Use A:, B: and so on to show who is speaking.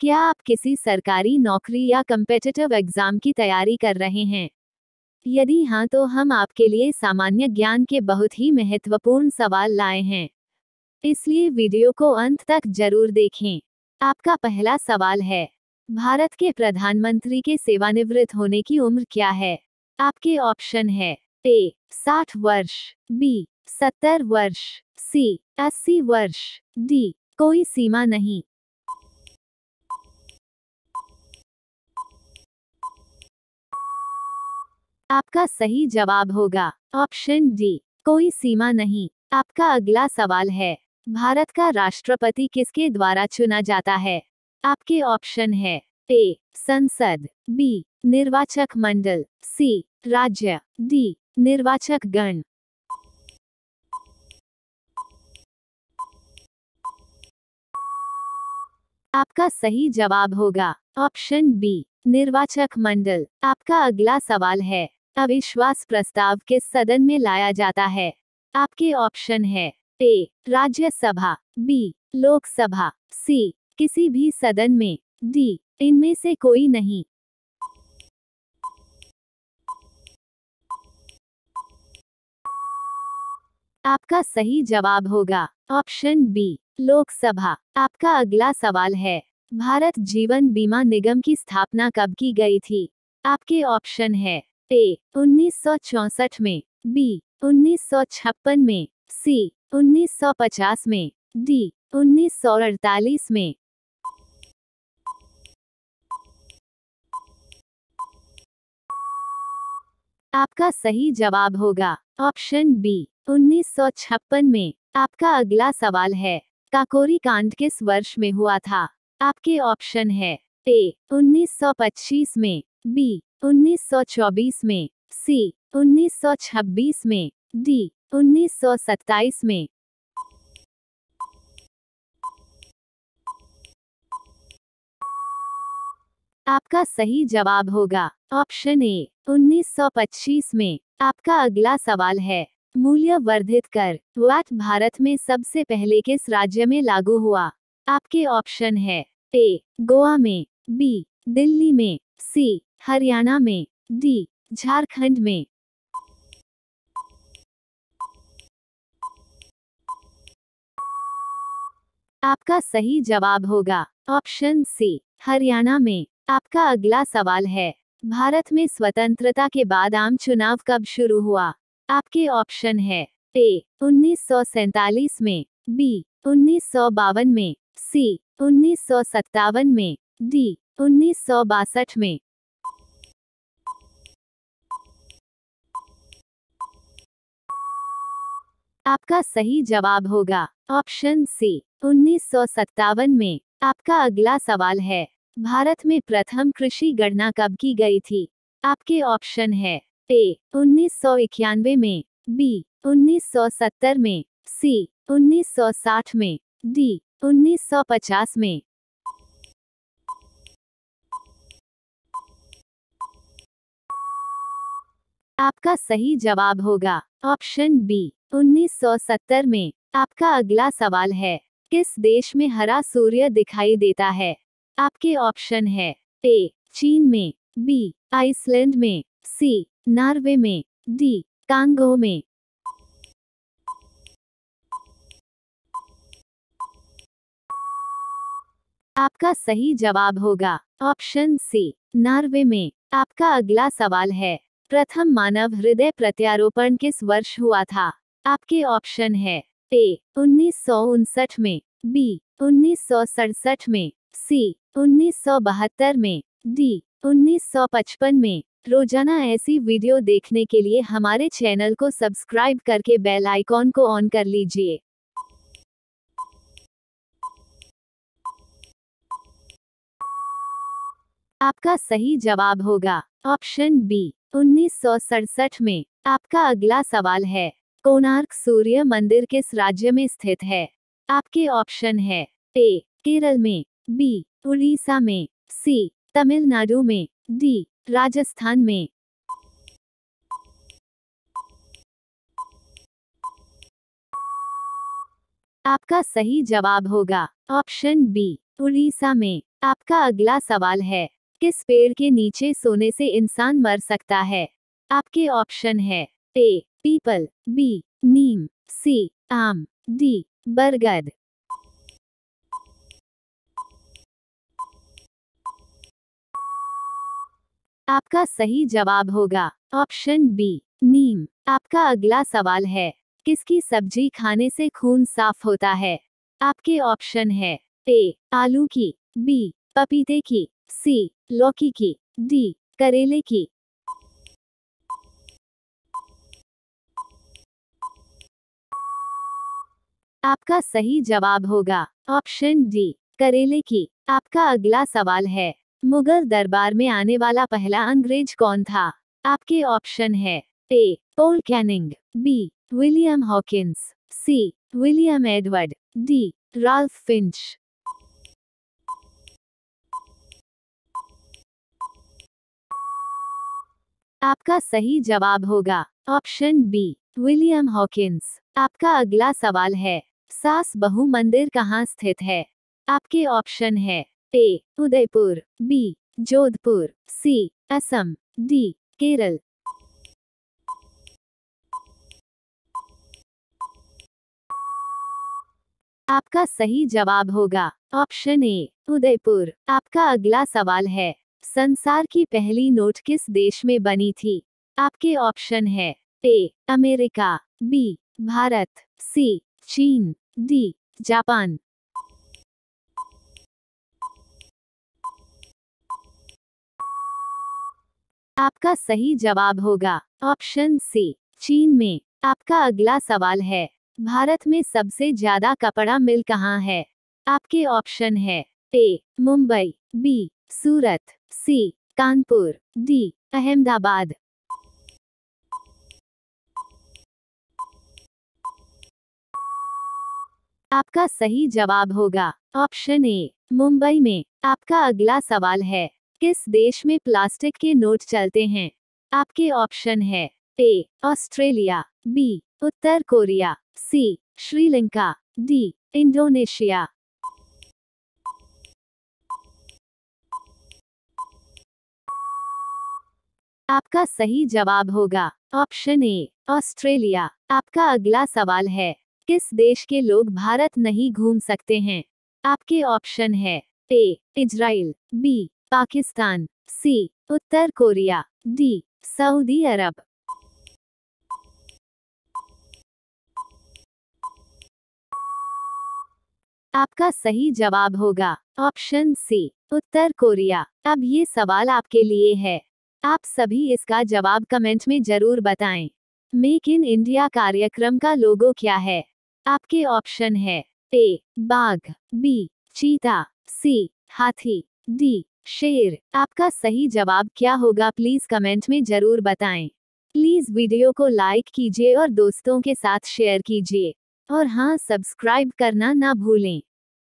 A: क्या आप किसी सरकारी नौकरी या कम्पिटिटिव एग्जाम की तैयारी कर रहे हैं यदि हाँ तो हम आपके लिए सामान्य ज्ञान के बहुत ही महत्वपूर्ण सवाल लाए हैं इसलिए वीडियो को अंत तक जरूर देखें आपका पहला सवाल है भारत के प्रधानमंत्री के सेवानिवृत्त होने की उम्र क्या है आपके ऑप्शन है ए साठ वर्ष बी सत्तर वर्ष सी अस्सी वर्ष डी कोई सीमा नहीं आपका सही जवाब होगा ऑप्शन डी कोई सीमा नहीं आपका अगला सवाल है भारत का राष्ट्रपति किसके द्वारा चुना जाता है आपके ऑप्शन है ए संसद बी निर्वाचक मंडल सी राज्य डी निर्वाचक गण आपका सही जवाब होगा ऑप्शन बी निर्वाचक मंडल आपका अगला सवाल है अविश्वास प्रस्ताव के सदन में लाया जाता है आपके ऑप्शन है A Rajya Sabha B Lok Sabha C किसी भी सदन में डी इनमें से कोई नहीं आपका सही जवाब होगा ऑप्शन बी लोकसभा आपका अगला सवाल है भारत जीवन बीमा निगम की स्थापना कब की गई थी आपके ऑप्शन है ए उन्नीस में बी उन्नीस में सी 1950 में डी 1948 में आपका सही जवाब होगा ऑप्शन बी उन्नीस में आपका अगला सवाल है काकोरी कांड किस वर्ष में हुआ था आपके ऑप्शन है ए 1925 में बी 1924 में सी 1926 में डी 1927 में आपका सही जवाब होगा ऑप्शन ए 1925 में आपका अगला सवाल है मूल्य वर्धित कर वैट भारत में सबसे पहले किस राज्य में लागू हुआ आपके ऑप्शन है ए गोवा में बी दिल्ली में सी हरियाणा में डी झारखंड में आपका सही जवाब होगा ऑप्शन सी हरियाणा में आपका अगला सवाल है भारत में स्वतंत्रता के बाद आम चुनाव कब शुरू हुआ आपके ऑप्शन है ए उन्नीस में बी उन्नीस में सी उन्नीस में डी उन्नीस में आपका सही जवाब होगा ऑप्शन सी उन्नीस में आपका अगला सवाल है भारत में प्रथम कृषि गणना कब की गई थी आपके ऑप्शन है ए उन्नीस में बी उन्नीस में सी उन्नीस में डी उन्नीस में आपका सही जवाब होगा ऑप्शन बी 1970 में आपका अगला सवाल है किस देश में हरा सूर्य दिखाई देता है आपके ऑप्शन है ए चीन में बी आइसलैंड में सी नॉर्वे में डी कांगो में आपका सही जवाब होगा ऑप्शन सी नॉर्वे में आपका अगला सवाल है प्रथम मानव हृदय प्रत्यारोपण किस वर्ष हुआ था आपके ऑप्शन है ए उन्नीस में बी उन्नीस में सी उन्नीस में डी उन्नीस में रोजाना ऐसी वीडियो देखने के लिए हमारे चैनल को सब्सक्राइब करके बेल आइकॉन को ऑन कर लीजिए आपका सही जवाब होगा ऑप्शन बी उन्नीस में आपका अगला सवाल है कोणार्क सूर्य मंदिर किस राज्य में स्थित है आपके ऑप्शन है ए केरल में बी उड़ीसा में सी तमिलनाडु में डी राजस्थान में आपका सही जवाब होगा ऑप्शन बी उड़ीसा में आपका अगला सवाल है किस पेड़ के नीचे सोने से इंसान मर सकता है आपके ऑप्शन है ए पीपल बी नीम सी आम डी बरगद आपका सही जवाब होगा ऑप्शन बी नीम आपका अगला सवाल है किसकी सब्जी खाने से खून साफ होता है आपके ऑप्शन है ए आलू की बी पपीते की सी लौकी की डी करेले की आपका सही जवाब होगा ऑप्शन डी करेले की आपका अगला सवाल है मुगल दरबार में आने वाला पहला अंग्रेज कौन था आपके ऑप्शन है A Paul Canning B William Hawkins C William Edward D Ralph Fitch आपका सही जवाब होगा ऑप्शन बी विलियम हॉकिंस आपका अगला सवाल है सास बहु मंदिर कहाँ स्थित है आपके ऑप्शन है A Udaipur B Jodhpur C Assam D Kerala आपका सही जवाब होगा ऑप्शन ए उदयपुर आपका अगला सवाल है संसार की पहली नोट किस देश में बनी थी आपके ऑप्शन है A America B Bharat C चीन डी जापान आपका सही जवाब होगा ऑप्शन सी चीन में आपका अगला सवाल है भारत में सबसे ज्यादा कपड़ा मिल कहाँ है आपके ऑप्शन है A Mumbai B Surat C Kanpur D Ahmedabad आपका सही जवाब होगा ऑप्शन ए मुंबई में आपका अगला सवाल है किस देश में प्लास्टिक के नोट चलते हैं आपके ऑप्शन है ए ऑस्ट्रेलिया बी उत्तर Korea C Sri Lanka D Indonesia आपका सही जवाब होगा ऑप्शन ए ऑस्ट्रेलिया आपका अगला सवाल है किस देश के लोग भारत नहीं घूम सकते हैं आपके ऑप्शन है A Israel B Pakistan C उत्तर कोरिया डी सऊदी अरब आपका सही जवाब होगा ऑप्शन सी उत्तर कोरिया अब ये सवाल आपके लिए है आप सभी इसका जवाब कमेंट में जरूर बताएं मेक इन इंडिया कार्यक्रम का लोगो क्या है आपके ऑप्शन है ए बाघ बी चीता सी हाथी डी शेर आपका सही जवाब क्या होगा प्लीज कमेंट में जरूर बताएं प्लीज वीडियो को लाइक कीजिए और दोस्तों के साथ शेयर कीजिए और हाँ सब्सक्राइब करना ना भूलें